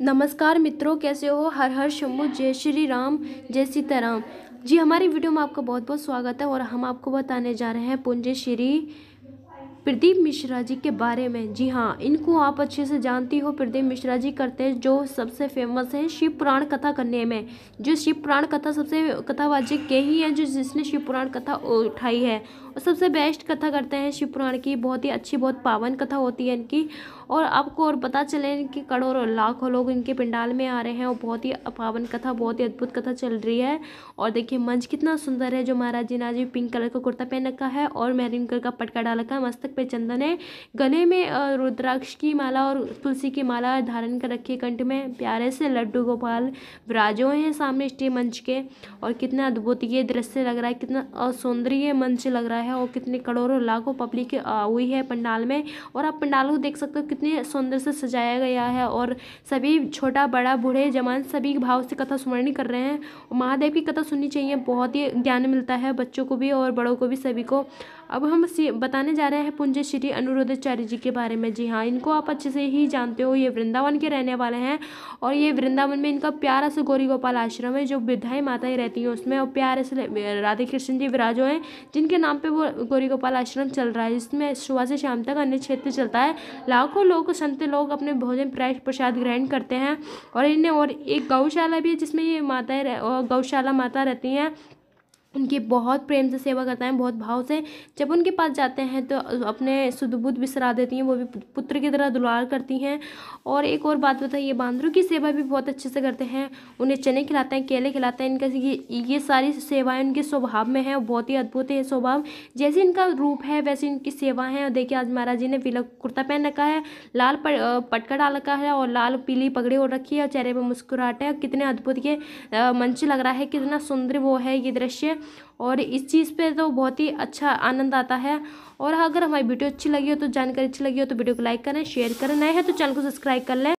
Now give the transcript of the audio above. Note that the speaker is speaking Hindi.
नमस्कार मित्रों कैसे हो हर हर शंभु जय श्री राम जय सीताराम जी हमारी वीडियो में आपका बहुत बहुत स्वागत है और हम आपको बताने जा रहे हैं पुंज श्री प्रदीप मिश्रा जी के बारे में जी हाँ इनको आप अच्छे से जानती हो प्रदीप मिश्रा जी करते हैं जो सबसे फेमस है शिव पुराण कथा करने में जो शिव पुराण कथा सबसे कथावाचक के ही है जो जिसने शिव पुराण कथा उठाई है और सबसे बेस्ट कथा करते हैं शिव पुराण की बहुत ही अच्छी बहुत पावन कथा होती है इनकी और आपको और पता चले कि करोड़ों और लाखों लोग इनके पिंडाल में आ रहे हैं और बहुत ही पावन कथा बहुत ही अद्भुत कथा चल रही है और देखिए मंच कितना सुंदर है जो महाराज जी ने आज पिंक कलर का कुर्ता पहन रखा है और मैरिन कलर का पटका डाल रखा है मस्त मस्तक पे चंदन है गले में रुद्राक्ष की माला और तुलसी की माला धारण कर रखी कंठ में प्यारे से लड्डू गोपाल विराजो हैं सामने स्टेज मंच के और कितना अद्भुत ये दृश्य लग रहा है कितना सौंदर्य मंच लग रहा है और कितने करोड़ों लाखों पब्लिक हुई है पंडाल में और आप पंडाल को देख सकते हो कितने सुंदर से सजाया गया है और सभी छोटा बड़ा बूढ़े जवान सभी भाव से कथा स्मरण कर रहे हैं और महादेव की कथा सुननी चाहिए बहुत ही ज्ञान मिलता है बच्चों को भी और बड़ों को भी सभी को अब हम बताने जा रहे हैं कुंज श्री अनुरुद्धाचार्य जी के बारे में जी हाँ इनको आप अच्छे से ही जानते हो ये वृंदावन के रहने वाले हैं और ये वृंदावन में इनका प्यारा सा गौरी गोपाल आश्रम है जो विधाएं माताएं रहती हैं उसमें और प्यारे से राधे कृष्ण जी विराजो हैं जिनके नाम पर वो गौरी गोपाल आश्रम चल रहा है जिसमें सुबह से शाम तक अन्य क्षेत्र चलता है लाखों लोग संत लोग अपने भोजन प्रसाद ग्रहण करते हैं और इन्हें और एक गौशाला भी है जिसमें ये माताएँ गौशाला माता रहती हैं उनकी बहुत प्रेम से सेवा करता है बहुत भाव से जब उनके पास जाते हैं तो अपने सुदबुद भी सरा देती हैं वो भी पुत्र की तरह दुलार करती हैं और एक और बात बताइए बांदरों की सेवा भी बहुत अच्छे से करते हैं उन्हें चने खिलाते हैं केले खिलाते हैं इनका ये ये सारी सेवाएं उनके स्वभाव में है बहुत ही अद्भुत है स्वभाव जैसे इनका रूप है वैसे इनकी सेवा है और देखिए आज महाराज जी ने पीला कुर्ता पहन रखा है लाल पटका डाल रखा है और लाल पीली पगड़ी ओढ़ रखी है और चेहरे पर मुस्कुराहट है कितने अद्भुत ये मंच लग रहा है कितना सुंदर वो है ये दृश्य और इस चीज़ पे तो बहुत ही अच्छा आनंद आता है और अगर हमारी वीडियो अच्छी लगी हो तो जानकारी अच्छी लगी हो तो वीडियो को लाइक करें शेयर करें नए हैं तो चैनल को सब्सक्राइब कर लें